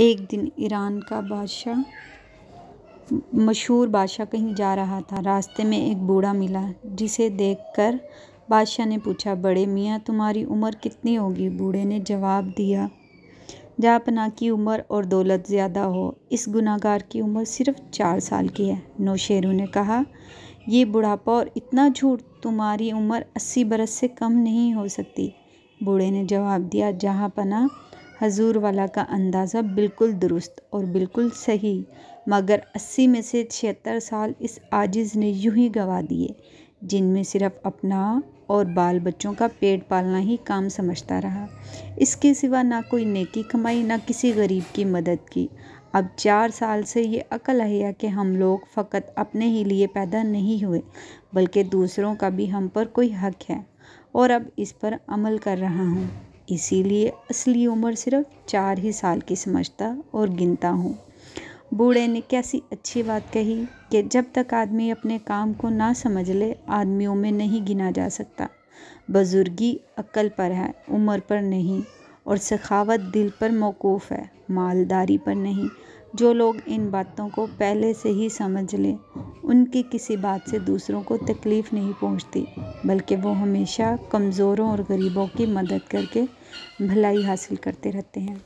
एक दिन ईरान का बादशाह मशहूर बादशाह कहीं जा रहा था रास्ते में एक बूढ़ा मिला जिसे देखकर बादशाह ने पूछा बड़े मियाँ तुम्हारी उम्र कितनी होगी बूढ़े ने जवाब दिया जापना की उम्र और दौलत ज़्यादा हो इस गुनाहगार की उम्र सिर्फ चार साल की है नौशेरू ने कहा ये बुढ़ापा और इतना झूठ तुम्हारी उम्र अस्सी बरस से कम नहीं हो सकती बूढ़े ने जवाब दिया जहाँ पना हजूर वाला का अंदाज़ा बिल्कुल दुरुस्त और बिल्कुल सही मगर अस्सी में से छिहत्तर साल इस आजिज़ ने यूं ही गंवा दिए जिनमें सिर्फ अपना और बाल बच्चों का पेट पालना ही काम समझता रहा इसके सिवा ना कोई नेकी कमाई ना किसी गरीब की मदद की अब चार साल से ये अकल आया कि हम लोग फ़कत अपने ही लिए पैदा नहीं हुए बल्कि दूसरों का भी हम पर कोई हक है और अब इस पर अमल कर रहा हूँ इसीलिए असली उम्र सिर्फ चार ही साल की समझता और गिनता हूँ बूढ़े ने कैसी अच्छी बात कही कि जब तक आदमी अपने काम को ना समझ ले आदमियों में नहीं गिना जा सकता बुजुर्गी अक्ल पर है उम्र पर नहीं और सखावत दिल पर मौकूफ़ है मालदारी पर नहीं जो लोग इन बातों को पहले से ही समझ लें उनकी किसी बात से दूसरों को तकलीफ़ नहीं पहुंचती बल्कि वो हमेशा कमज़ोरों और गरीबों की मदद करके भलाई हासिल करते रहते हैं